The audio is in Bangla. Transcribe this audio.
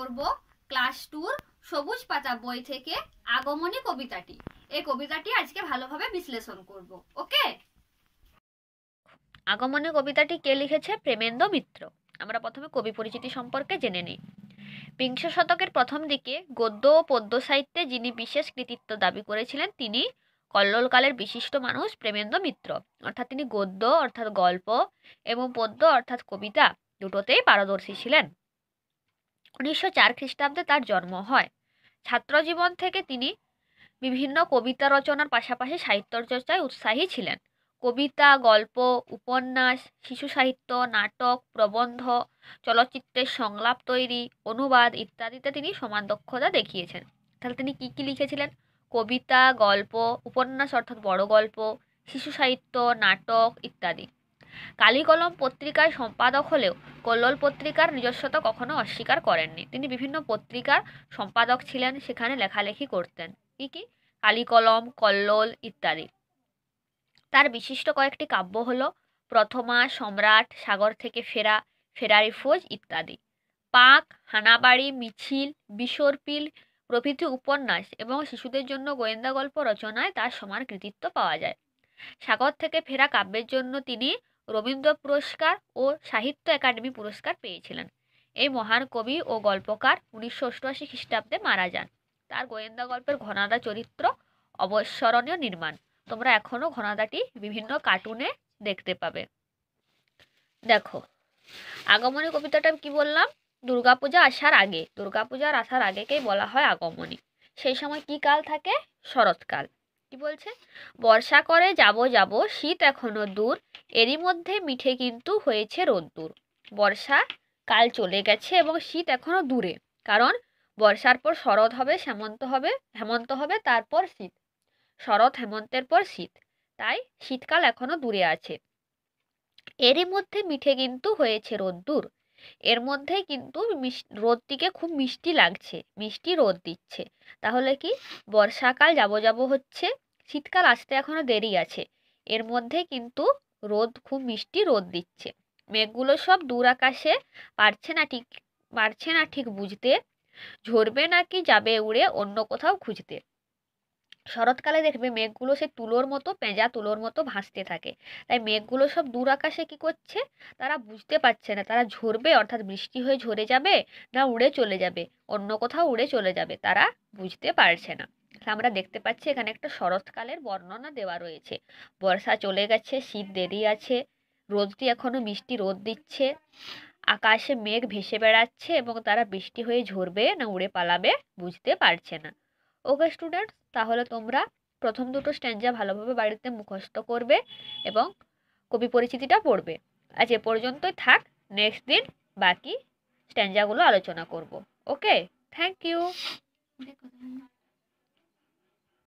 করব ক্লাস টুর সবুজ পাতা বই থেকে আগমনী কবিতাটি এই কবিতাটি আজকে ভালোভাবে বিশ্লেষণ করব ওকে আগমনী কবিতাটি কে লিখেছে প্রেমেন্দ্র মিত্র আমরা প্রথমে কবি পরিচিতি সম্পর্কে জেনে নিই বিংশ শতকের প্রথম দিকে গদ্য ও পদ্য সাহিত্যে যিনি বিশেষ কৃতিত্ব দাবি করেছিলেন তিনি কল্লোলকালের বিশিষ্ট মানুষ প্রেমেন্দ্র মিত্র অর্থাৎ তিনি গদ্য অর্থাৎ গল্প এবং পদ্য অর্থাৎ কবিতা দুটোতেই পারদর্শী ছিলেন উনিশশো চার খ্রিস্টাব্দে তার জন্ম হয় ছাত্রজীবন থেকে তিনি বিভিন্ন কবিতা রচনার পাশাপাশি সাহিত্যচর্চায় উৎসাহী ছিলেন কবিতা গল্প উপন্যাস শিশু সাহিত্য নাটক প্রবন্ধ চলচ্চিত্রের সংলাপ তৈরি অনুবাদ ইত্যাদিতে তিনি সমান দক্ষতা দেখিয়েছেন তাহলে তিনি কী কী লিখেছিলেন কবিতা গল্প উপন্যাস অর্থাৎ বড় গল্প শিশু সাহিত্য নাটক ইত্যাদি কালীকলম পত্রিকায় সম্পাদক হলেও কল্লোল পত্রিকার নিজস্বতা কখনো অস্বীকার করেননি তিনি বিভিন্ন পত্রিকার সম্পাদক ছিলেন সেখানে লেখালেখি করতেন কী কী কালীকলম কল্লোল ইত্যাদি তার বিশিষ্ট কয়েকটি কাব্য হলো প্রথমা সম্রাট সাগর থেকে ফেরা ফেরারি ফৌজ ইত্যাদি পাক হানাবাড়ি মিছিল বিশরপিল প্রভৃতি উপন্যাস এবং শিশুদের জন্য গোয়েন্দা গল্প রচনায় তার সমান কৃতিত্ব পাওয়া যায় সাগর থেকে ফেরা কাব্যের জন্য তিনি রবীন্দ্র পুরস্কার ও সাহিত্য একাডেমি পুরস্কার পেয়েছিলেন এই মহান কবি ও গল্পকার উনিশশো অষ্টআশি খ্রিস্টাব্দে মারা যান তার গোয়েন্দা গল্পের ঘনাদা চরিত্র অবস্মরণীয় নির্মাণ তোমরা এখনও ঘনাদাটি বিভিন্ন কার্টুনে দেখতে পাবে দেখো আগমনী কবিতাটা কি বললাম দুর্গাপূজা আসার আগে দুর্গাপূজার আসার আগেকেই বলা হয় আগমনী সেই সময় কি কাল থাকে শরৎকাল কি বলছে বর্ষা করে যাব যাব শীত এখনো দূর এরই মধ্যে মিঠে কিন্তু হয়েছে রোদ্দুর বর্ষা কাল চলে গেছে এবং শীত এখনো দূরে কারণ বর্ষার পর শরৎ হবে হেমন্ত হবে হেমন্ত হবে তারপর শীত শরৎ হেমন্তের পর শীত তাই শীতকাল এখনো দূরে আছে এরই মধ্যে মিঠে কিন্তু হয়েছে রোদ্দুর এর মধ্যে কিন্তু রোদটিকে খুব মিষ্টি লাগছে মিষ্টি রোদ দিচ্ছে তাহলে কি বর্ষাকাল যাবো যাবো হচ্ছে শীতকাল আসতে এখনও দেরি আছে এর মধ্যে কিন্তু রোদ খুব মিষ্টি রোদ দিচ্ছে মেঘগুলো সব দূর আকাশে পারছে না ঠিক পারছে না ঠিক বুঝতে ঝরবে নাকি যাবে উড়ে অন্য কোথাও খুঁজতে শরৎকালে দেখবে মেঘগুলো সে তুলোর মতো পেঁজা তুলোর মতো ভাসতে থাকে তাই মেঘগুলো সব দূর আকাশে কী করছে তারা বুঝতে পারছে না তারা ঝরবে অর্থাৎ বৃষ্টি হয়ে ঝরে যাবে না উড়ে চলে যাবে অন্য কোথাও উড়ে চলে যাবে তারা বুঝতে পারছে না আমরা দেখতে পাচ্ছি এখানে একটা শরৎকালের বর্ণনা দেওয়া রয়েছে বর্ষা চলে গেছে শীত দেরি আছে রোদটি এখনও মিষ্টি রোদ দিচ্ছে আকাশে মেঘ ভেসে বেড়াচ্ছে এবং তারা বৃষ্টি হয়ে ঝরবে না উড়ে পালাবে বুঝতে পারছে না ওকে স্টুডেন্ট তাহলে তোমরা প্রথম দুটো স্ট্যান্ডজা ভালোভাবে বাড়িতে মুখস্থ করবে এবং কবি পরিচিতিটা পড়বে আজ এ পর্যন্তই থাক নেক্সট দিন বাকি স্ট্যান্ডজাগুলো আলোচনা করব ওকে থ্যাংক ইউ